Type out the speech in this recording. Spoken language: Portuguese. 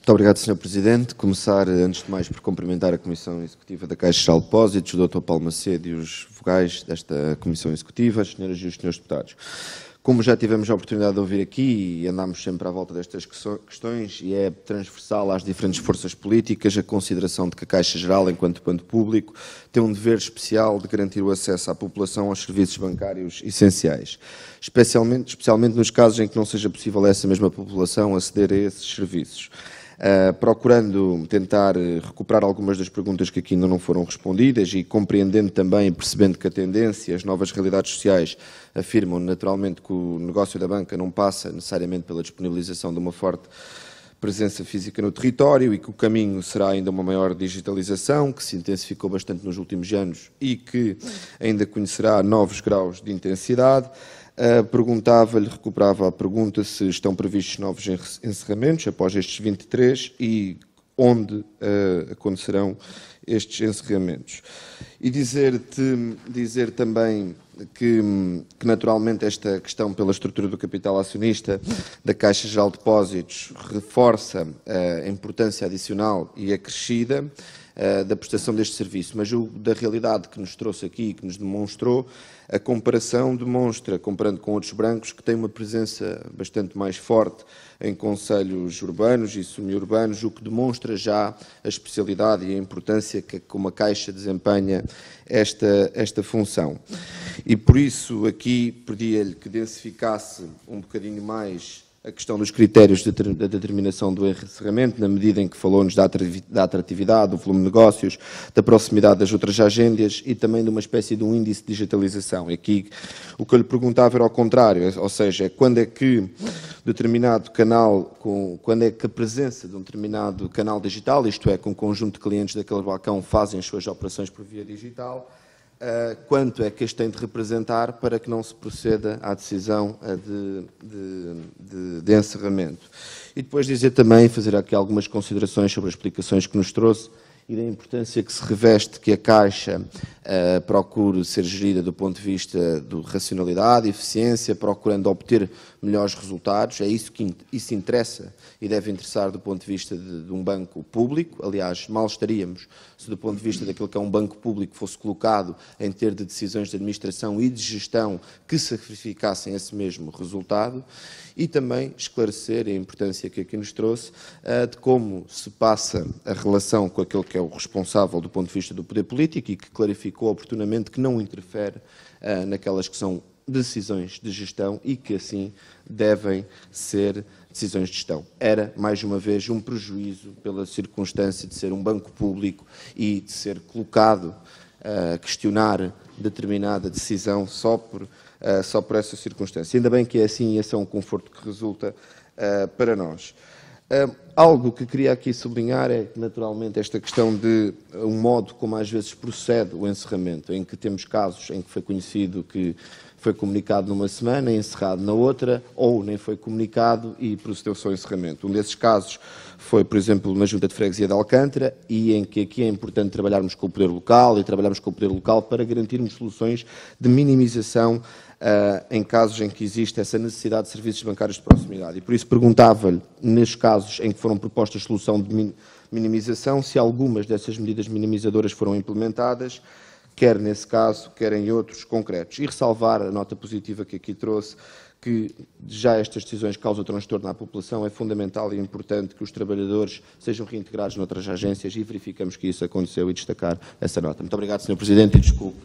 Muito obrigado, Sr. Presidente. Começar, eh, antes de mais, por cumprimentar a Comissão Executiva da Caixa Geral de Depósitos, o Dr. Paulo Macedo e os vogais desta Comissão Executiva, as senhoras e os senhores deputados. Como já tivemos a oportunidade de ouvir aqui, e andámos sempre à volta destas questões, e é transversal às diferentes forças políticas a consideração de que a Caixa Geral, enquanto banco público, tem um dever especial de garantir o acesso à população aos serviços bancários essenciais, especialmente, especialmente nos casos em que não seja possível a essa mesma população aceder a esses serviços. Ah, procurando tentar eh, recuperar algumas das perguntas que aqui ainda não foram respondidas e compreendendo também e percebendo que a tendência, as novas realidades sociais afirmam naturalmente que o negócio da banca não passa necessariamente pela disponibilização de uma forte presença física no território e que o caminho será ainda uma maior digitalização, que se intensificou bastante nos últimos anos e que ainda conhecerá novos graus de intensidade. Uh, Perguntava-lhe, recuperava a pergunta, se estão previstos novos encerramentos após estes 23 e onde uh, acontecerão estes encerramentos. E dizer dizer também que, que, naturalmente esta questão pela estrutura do capital acionista da Caixa Geral de Depósitos reforça eh, a importância adicional e acrescida eh, da prestação deste serviço, mas o da realidade que nos trouxe aqui, e que nos demonstrou, a comparação demonstra, comparando com outros brancos, que tem uma presença bastante mais forte em conselhos urbanos e semi-urbanos, o que demonstra já a especialidade e a importância que como a Caixa desempenha esta, esta função. E por isso aqui pedia-lhe que densificasse um bocadinho mais a questão dos critérios de, da determinação do encerramento, na medida em que falou-nos da atratividade, do volume de negócios, da proximidade das outras agências e também de uma espécie de um índice de digitalização. E aqui o que eu lhe perguntava era ao contrário, ou seja, quando é que determinado canal, com, quando é que a presença de um determinado canal digital, isto é, com um conjunto de clientes daquele balcão fazem as suas operações por via digital, uh, quanto é que este tem de representar para que não se proceda à decisão eh, de, de, de, de encerramento. E depois dizer também, fazer aqui algumas considerações sobre as explicações que nos trouxe e da importância que se reveste que a Caixa uh, procure ser gerida do ponto de vista de racionalidade, eficiência, procurando obter melhores resultados. É isso que isso interessa e deve interessar do ponto de vista de, de um banco público. Aliás, mal estaríamos se do ponto de vista daquilo que é um banco público fosse colocado em ter de decisões de administração e de gestão que sacrificassem esse mesmo resultado. E também esclarecer a importância que aqui nos trouxe uh, de como se passa a relação com aquilo que é é o responsável do ponto de vista do poder político e que clarificou oportunamente que não interfere uh, naquelas que são decisões de gestão e que assim devem ser decisões de gestão. Era, mais uma vez, um prejuízo pela circunstância de ser um banco público e de ser colocado ah, a questionar determinada decisão só por, ah, só por essa circunstância. Ainda bem que é assim e esse é um conforto que resulta para nós algo que queria aqui sublinhar é, naturalmente, esta questão de um eh, modo como às vezes procede o encerramento, em que temos casos em que foi conhecido que foi comunicado numa semana, encerrado na outra, ou nem foi comunicado e procedeu só ao encerramento. Um desses casos foi, por exemplo, na Junta de Freguesia de Alcântara, e em que aqui é importante trabalharmos com o poder local e trabalharmos com o poder local para garantirmos soluções de minimização uh, em casos em que existe essa necessidade de serviços bancários de proximidade. E por isso perguntava-lhe, nos casos em que foram propostas solução de minimização, se algumas dessas medidas minimizadoras foram implementadas, quer nesse caso, quer em outros concretos. E ressalvar a nota positiva que aqui trouxe, que já estas decisões causam transtorno à população, é fundamental e importante que os trabalhadores sejam reintegrados noutras agências e verificamos que isso aconteceu e destacar essa nota. Muito obrigado, Sr. Presidente, e desculpe.